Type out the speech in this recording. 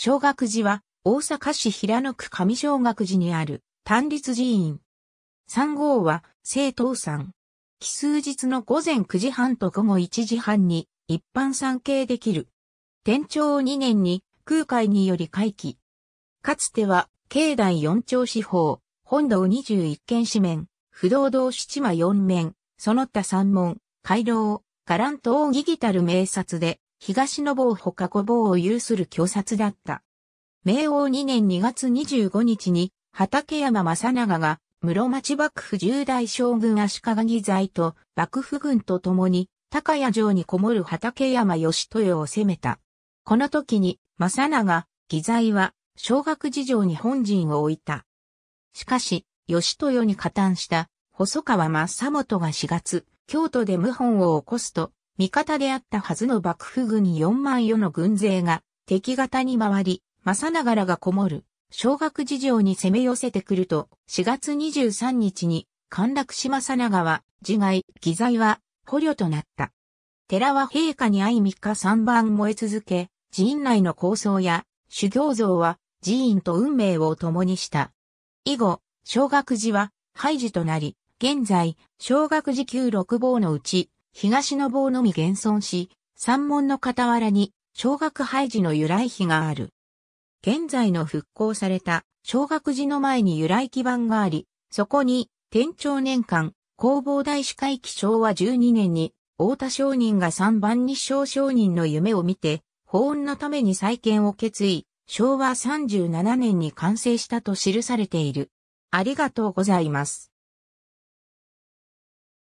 小学寺は大阪市平野区上小学寺にある単立寺院。3号は生徒山。奇数日の午前9時半と午後1時半に一般参詣できる。天長2年に空海により回帰。かつては境内4町四方、本堂21軒四面、不動堂七間四面、その他三門、回廊、伽藍と義義たる名刹で、東の坊ほか御坊を有する教殺だった。明王2年2月25日に、畠山正長が、室町幕府十代将軍足利義財と幕府軍と共に、高屋城にこもる畠山義豊を攻めた。この時に、正長、義財は、小学事情に本陣を置いた。しかし、義豊に加担した、細川正元が4月、京都で謀反を起こすと、味方であったはずの幕府軍4万余の軍勢が敵方に回り、正がらがこもる、小学事情に攻め寄せてくると、4月23日に、陥落し正がは、自害、偽罪は、捕虜となった。寺は陛下にい3日三番燃え続け、寺院内の構想や修行像は寺院と運命を共にした。以後、小学寺は廃寺となり、現在、小学寺旧六坊のうち、東の棒のみ現存し、山門の傍らに、小学廃寺の由来碑がある。現在の復興された小学寺の前に由来基盤があり、そこに、天長年間、弘法大師会期昭和12年に、大田商人が三番日照商人の夢を見て、保温のために再建を決意、昭和37年に完成したと記されている。ありがとうございます。